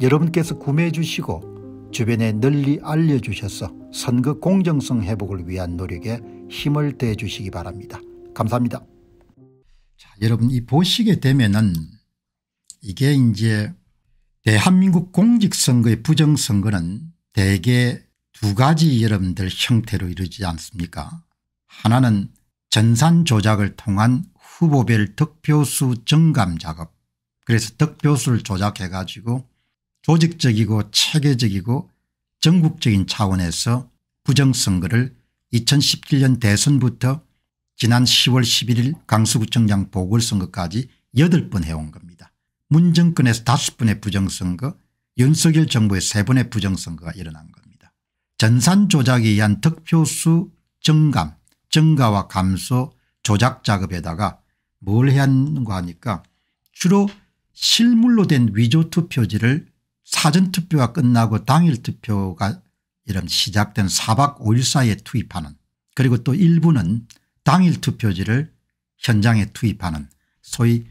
여러분께서 구매해 주시고 주변에 널리 알려주셔서 선거 공정성 회복을 위한 노력에 힘을 대 주시기 바랍니다. 감사합니다. 자, 여러분 이 보시게 되면은 이게 이제 대한민국 공직선거의 부정선거는 대개 두 가지 여러분들 형태로 이루지 않습니까 하나는 전산 조작을 통한 후보별 득표수 증감 작업 그래서 득표수를 조작해 가지고 조직적이고 체계적이고 전국적인 차원에서 부정선거를 2017년 대선부터 지난 10월 11일 강서구청장 보궐선거까지 8번 해온 겁니다. 문정권에서 5번의 부정선거 윤석열 정부의 3번의 부정선거가 일어난 겁니다. 전산 조작에 의한 득표수 증감 증가와 감소 조작 작업에다가 뭘 해야 하는가 하니까 주로 실물로 된 위조 투표지를 사전투표가 끝나고 당일 투표가 이런 시작된 4박 5일 사이에 투입하는 그리고 또 일부는 당일 투표지를 현장에 투입하는 소위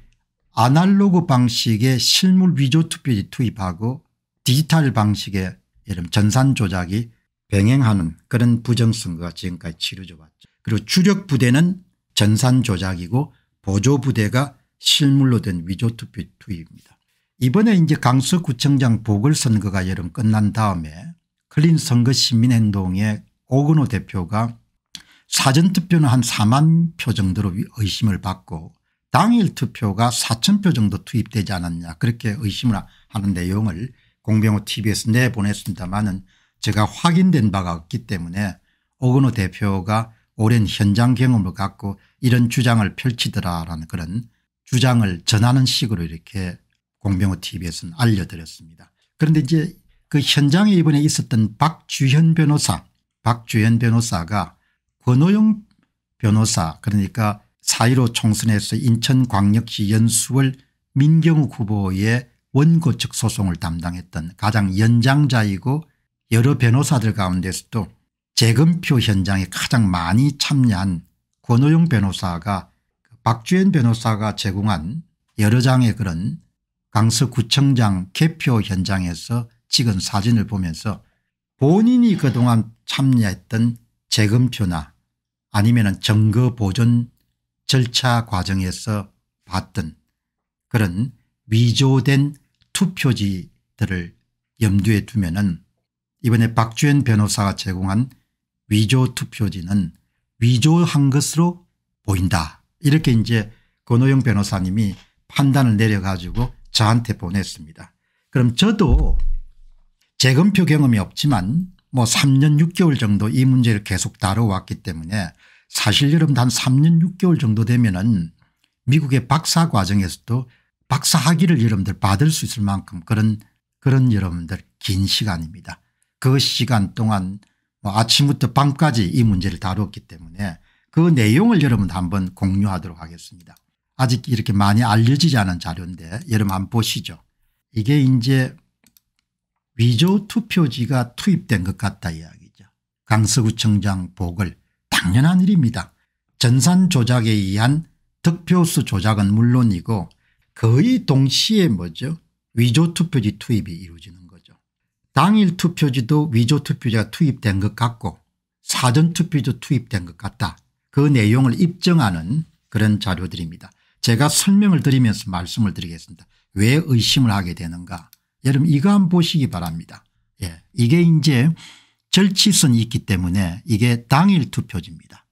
아날로그 방식의 실물 위조 투표지 투입하고 디지털 방식의 이런 전산 조작이 병행하는 그런 부정선거가 지금까지 치루져 왔죠. 그리고 주력 부대는 전산 조작이고 보조 부대가 실물로 된 위조 투표 투입입니다. 이번에 이제 강서구청장 보궐선거가 여름 끝난 다음에 클린 선거 시민행동의 오근호 대표가 사전투표는 한 4만 표 정도로 의심을 받고 당일 투표가 4천 표 정도 투입되지 않았냐 그렇게 의심을 하는 내용을 공병호 tv에서 내보냈습니다만은 제가 확인된 바가 없기 때문에 오근호 대표가 오랜 현장 경험을 갖고 이런 주장을 펼치더라라는 그런 주장을 전하는 식으로 이렇게 공병호 tv에서는 알려드렸습니다. 그런데 이제 그 현장에 이번에 있었던 박주현 변호사 박주현 변호사가 권오영 변호사 그러니까 사1로 총선에서 인천광역시 연수월 민경욱 후보의 원고 측 소송을 담당했던 가장 연장자이고 여러 변호사들 가운데서도 재검표 현장에 가장 많이 참여한 권오용 변호사가 박주현 변호사가 제공한 여러 장의 그런 강서구청장 개표 현장에서 찍은 사진을 보면서 본인이 그동안 참여했던 재검표나 아니면 증거 보존 절차 과정에서 봤던 그런 위조된 투표지들을 염두에 두면은 이번에 박주현 변호사가 제공한 위조 투표지는 위조한 것으로 보인다. 이렇게 이제 권호영 변호사님이 판단을 내려가지고 저한테 보냈습니다. 그럼 저도 재검표 경험이 없지만 뭐 3년 6개월 정도 이 문제를 계속 다뤄왔기 때문에 사실 여러분 한 3년 6개월 정도 되면은 미국의 박사 과정에서도 박사 학위를 여러분들 받을 수 있을 만큼 그런 그런 여러분들 긴 시간입니다. 그 시간 동안 뭐 아침부터 밤까지 이 문제를 다뤘기 때문에 그 내용을 여러분 한번 공유하도록 하겠습니다. 아직 이렇게 많이 알려지지 않은 자료인데 여러분 한 번 보시죠. 이게 이제 위조 투표지가 투입된 것 같다 이야기죠. 강서구청장 복을 당연한 일입니다. 전산 조작에 의한 득표수 조작은 물론이고 거의 동시에 뭐죠 위조 투표지 투입이 이루어지는 거죠. 당일 투표지도 위조 투표지가 투입된 것 같고 사전 투표지도 투입된 것 같다. 그 내용을 입증하는 그런 자료들입니다. 제가 설명을 드리면서 말씀을 드리겠습니다. 왜 의심을 하게 되는가 여러분 이거 한 번 보시기 바랍니다. 예. 이게 이제 절치선이 있기 때문에 이게 당일 투표지입니다.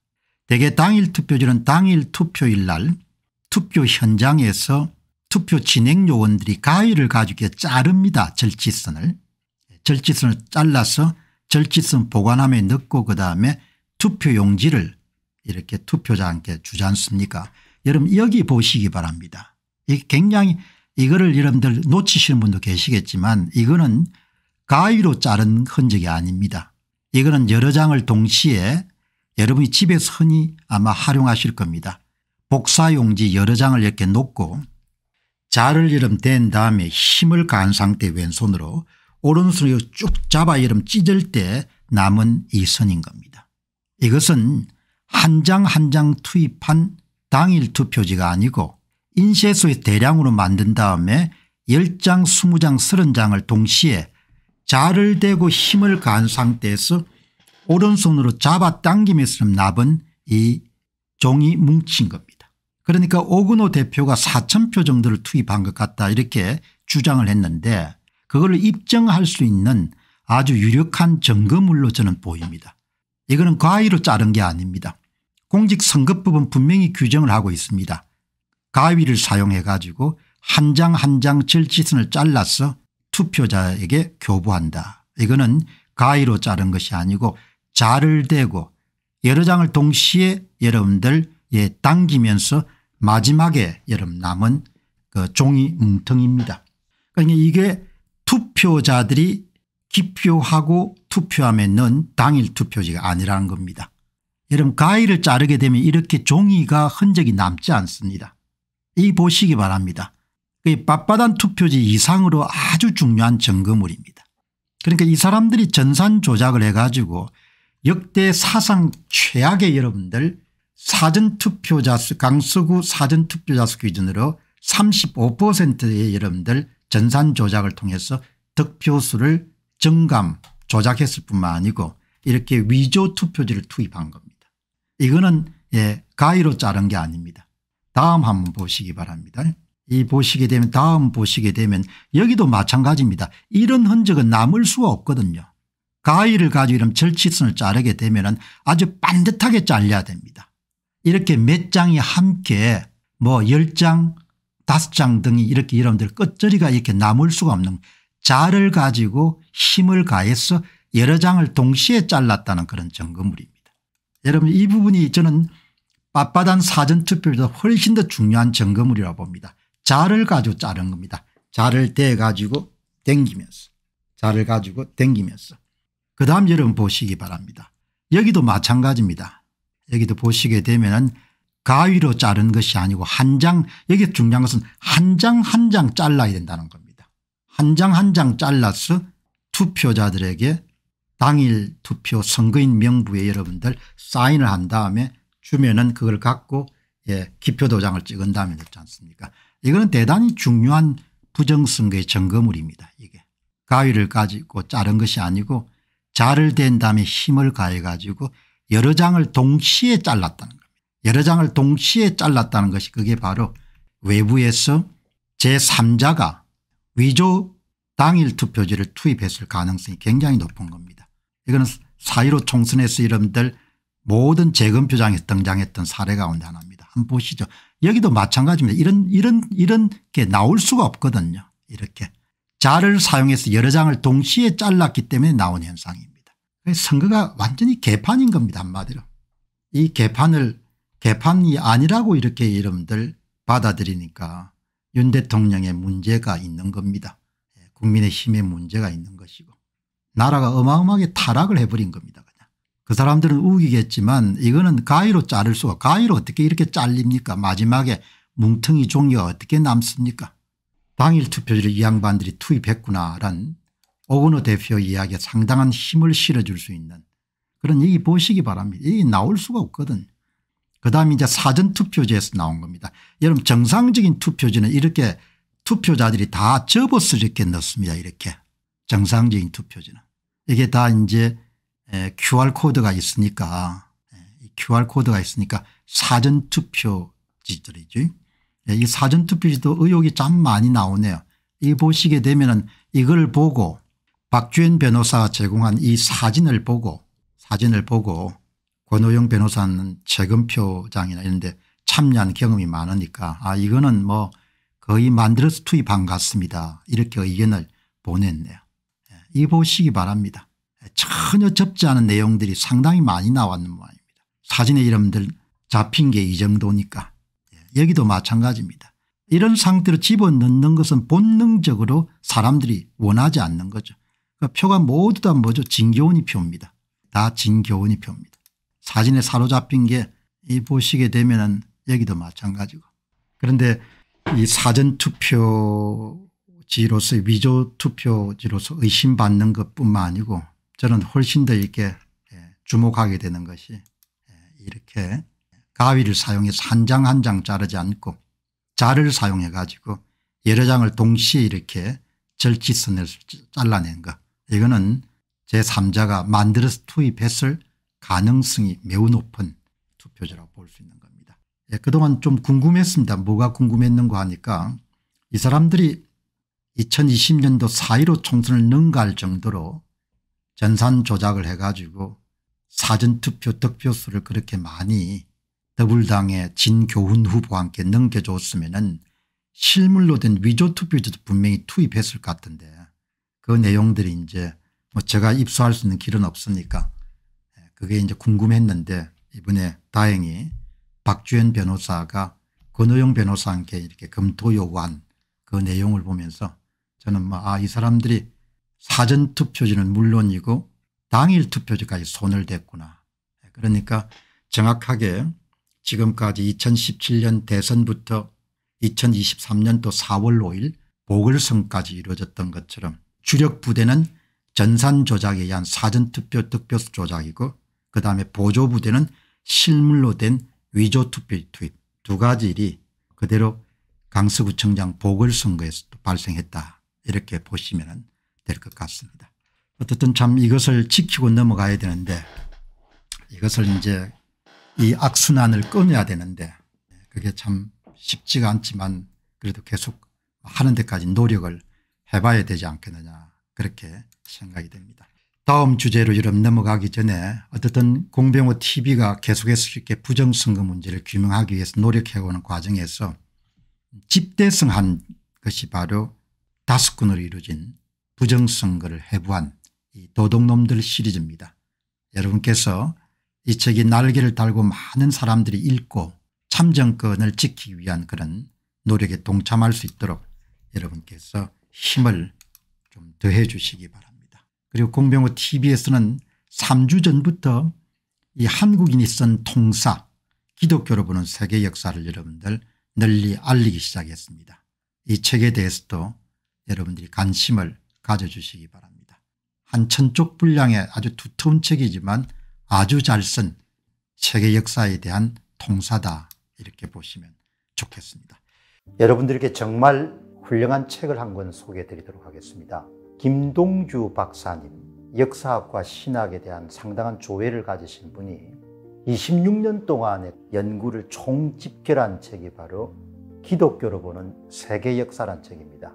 대개 당일 투표지는 당일 투표일 날 투표 현장에서 투표 진행 요원들이 가위를 가지고 자릅니다. 절치선을. 절치선을 잘라서 절치선 보관함에 넣고 그다음에 투표 용지를 이렇게 투표자한테 주지 않습니까 여러분 여기 보시기 바랍니다. 굉장히 이거를 여러분들 놓치시는 분도 계시겠지만 이거는 가위로 자른 흔적이 아닙니다. 이거는 여러 장을 동시에 여러분이 집에서 흔히 아마 활용하실 겁니다. 복사용지 여러 장을 이렇게 놓고 자를 이름 댄 다음에 힘을 간 상태 왼손으로 오른손으로 쭉 잡아 이름 찢을 때 남은 이 선인 겁니다. 이것은 한 장 한 장 투입한 당일 투표지가 아니고 인쇄소에 대량으로 만든 다음에 10장 20장 30장을 동시에 자를 대고 힘을 가한 상태에서 오른손으로 잡아당김에서 납은 이 종이 뭉친 겁니다. 그러니까 오근호 대표가 4천표 정도를 투입한 것 같다 이렇게 주장을 했는데 그걸 입증할 수 있는 아주 유력한 증거물로 저는 보입니다. 이거는 과의로 자른 게 아닙니다. 공직선거법은 분명히 규정을 하고 있습니다. 가위를 사용해 가지고 한 장 한장 절지선을 잘라서 투표자에게 교부한다. 이거는 가위로 자른 것이 아니고 자를 대고 여러 장을 동시에 여러분들 예 당기면서 마지막에 여러분 남은 그 종이 뭉텅입니다. 그러니까 이게 투표자들이 기표하고 투표하면 은 당일 투표지가 아니라는 겁니다. 여러분 가위를 자르게 되면 이렇게 종이가 흔적이 남지 않습니다. 이 보시기 바랍니다. 그 빳빳한 투표지 이상으로 아주 중요한 증거물입니다. 그러니까 이 사람들이 전산 조작을 해가지고 역대 사상 최악의 여러분들 사전투표자 수 강서구 사전투표자 수 기준으로 35%의 여러분들 전산 조작을 통해서 득표수를 증감 조작했을 뿐만 아니고 이렇게 위조 투표지를 투입한 겁니다. 이거는 예, 가위로 자른 게 아닙니다. 다음 한번 보시기 바랍니다. 이 보시게 되면 다음 보시게 되면 여기도 마찬가지입니다. 이런 흔적은 남을 수가 없거든요. 가위를 가지고 이런 절취선을 자르게 되면 아주 반듯하게 잘려야 됩니다. 이렇게 몇 장이 함께 뭐 10장 5장 등이 이렇게 여러분들 끝절리가 이렇게 남을 수가 없는 자를 가지고 힘을 가해서 여러 장을 동시에 잘랐다는 그런 증거물입니다. 여러분 이 부분이 저는 빳빳한 사전투표보다 훨씬 더 중요한 점검물이라고 봅니다. 자를 가지고 자른 겁니다. 자를 대 가지고 댕기면서 자를 가지고 댕기면서 그 다음 여러분 보시기 바랍니다. 여기도 마찬가지입니다. 여기도 보시게 되면 은 가위로 자른 것이 아니고 한 장 여기 중요한 것은 한 장 한 장 잘라야 된다는 겁니다. 한 장 한 장 잘라서 투표자들에게 당일 투표 선거인 명부에 여러분들 사인을 한 다음에 주면은 그걸 갖고 예, 기표도장을 찍은 다음에 됐지 않습니까 이거는 대단히 중요한 부정선거의 점검물입니다 이게 가위를 가지고 자른 것이 아니고 자를 댄 다음에 힘을 가해 가지고 여러 장을 동시에 잘랐다는 겁니다. 여러 장을 동시에 잘랐다는 것이 그게 바로 외부에서 제3자가 위조 당일 투표지를 투입했을 가능성이 굉장히 높은 겁니다. 이거는 사1로 총선에서 여러분들 모든 재검표장에 등장했던 사례 가운데 하나입니다. 한번 보시죠. 여기도 마찬가지입니다. 이런 이런 이런 게 나올 수가 없거든요. 이렇게 자를 사용해서 여러 장을 동시에 잘랐기 때문에 나온 현상입니다. 선거가 완전히 개판인 겁니다. 한마디로. 이 개판을 개판이 아니라고 이렇게 여러분들 받아들이니까 윤 대통령의 문제가 있는 겁니다. 예, 국민의힘의 문제가 있는 것이고 나라가 어마어마하게 타락을 해버린 겁니다. 그 사람들은 우기겠지만 이거는 가위로 자를 수가 가위로 어떻게 이렇게 잘립니까 마지막에 뭉텅이 종이가 어떻게 남습니까 당일 투표지를 이 양반들이 투입했구나란 오건호 대표 이야기에 상당한 힘을 실어줄 수 있는 그런 얘기 보시기 바랍니다. 이 나올 수가 없거든. 그 다음에 이제 사전투표제에서 나온 겁니다. 여러분 정상적인 투표제는 이렇게 투표자들이 다 접어서 이렇게 넣습니다. 이렇게 정상적인 투표제는. 이게 다 이제 QR코드가 있으니까 QR코드가 있으니까 사전투표지들이지이 예, 사전투표지도 의혹이 참 많이 나오네요. 이 보시게 되면 은 이걸 보고 박주현 변호사가 제공한 이 사진을 보고 사진을 보고 권오영 변호사는 최근표장이나 이런 데 참여한 경험이 많으니까 아 이거는 뭐 거의 만들어서 투입한 것 같습니다. 이렇게 의견을 보냈네요. 입어보시기 바랍니다. 전혀 접지 않은 내용들이 상당히 많이 나왔는 모양입니다. 사진의 이름들 잡힌 게 이 정도니까 예, 여기도 마찬가지입니다. 이런 상태로 집어넣는 것은 본능적으로 사람들이 원하지 않는 거죠. 그러니까 표가 모두 다 뭐죠 진교훈이 표입니다. 다 진교훈이 표입니다. 사진에 사로잡힌 게 이 보시게 되면 은 여기도 마찬가지고 그런데 이 사전투표 지로서 위조 투표지로서 의심받는 것뿐만 아니고 저는 훨씬 더 이렇게 예, 주목하게 되는 것이 예, 이렇게 가위를 사용해서 한 장 한 장 자르지 않고 자를 사용해 가지고 여러 장을 동시에 이렇게 절지선을 잘라낸 것 이거는 제3자가 만들어서 투입했을 가능성이 매우 높은 투표지라고 볼 수 있는 겁니다. 예, 그동안 좀 궁금했습니다. 뭐가 궁금했는가 하니까 이 사람들이 2020년도 4.15 총선을 능가할 정도로 전산 조작을 해가지고 사전투표 득표수를 그렇게 많이 더불당의 진교훈 후보와 함께 넘겨줬으면 은 실물로 된위조투표제도 분명히 투입했을 것 같은데 그 내용들이 이제 뭐 제가 입수할 수 있는 길은 없으니까 그게 이제 궁금했는데 이번에 다행히 박주현 변호사가 권호영 변호사 함께 이렇게 검토 요구한 그 내용을 보면서 저는 뭐아이 사람들이 사전투표지는 물론이고 당일투표지까지 손을 댔구나. 그러니까 정확하게 지금까지 2017년 대선부터 2023년도 4월 5일 보궐선까지 이루어졌던 것처럼 주력 부대는 전산 조작에 의한 사전투표 득표수 조작이고 그다음에 보조부대는 실물로 된 위조투표 투입 두 가지 일이 그대로 강서구청장 보궐선거에서도 발생했다 이렇게 보시면 될 것 같습니다. 어쨌든 참 이것을 지키고 넘어가야 되는데 이것을 이제 이 악순환을 끊어야 되는데 그게 참 쉽지가 않지만 그래도 계속 하는 데까지 노력을 해봐야 되지 않겠느냐 그렇게 생각이 됩니다. 다음 주제로 이름 넘어가기 전에 어쨌든 공병호 tv가 계속해서 이렇게 부정선거 문제를 규명하기 위해서 노력해오는 과정에서 집대성한 것이 바로 다섯 군으로 이루어진 부정선거를 해부한 이 도둑놈들 시리즈입니다. 여러분께서 이 책이 날개를 달고 많은 사람들이 읽고 참정권을 지키기 위한 그런 노력에 동참할 수 있도록 여러분께서 힘을 좀 더해 주시기 바랍니다. 그리고 공병호 tv에서는 3주 전부터 이 한국인이 쓴 통사 기독교로 보는 세계 역사를 여러분들 널리 알리기 시작했습니다. 이 책에 대해서도 여러분들이 관심을 가져주시기 바랍니다. 한 천쪽 분량의 아주 두터운 책이지만 아주 잘 쓴 세계 역사에 대한 통사다 이렇게 보시면 좋겠습니다. 여러분들께 정말 훌륭한 책을 한 권 소개해 드리도록 하겠습니다. 김동주 박사님 역사학과 신학에 대한 상당한 조회를 가지신 분이 26년 동안의 연구를 총집결한 책이 바로 기독교로 보는 세계 역사란 책입니다.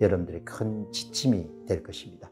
여러분들의 큰 지침이 될 것입니다.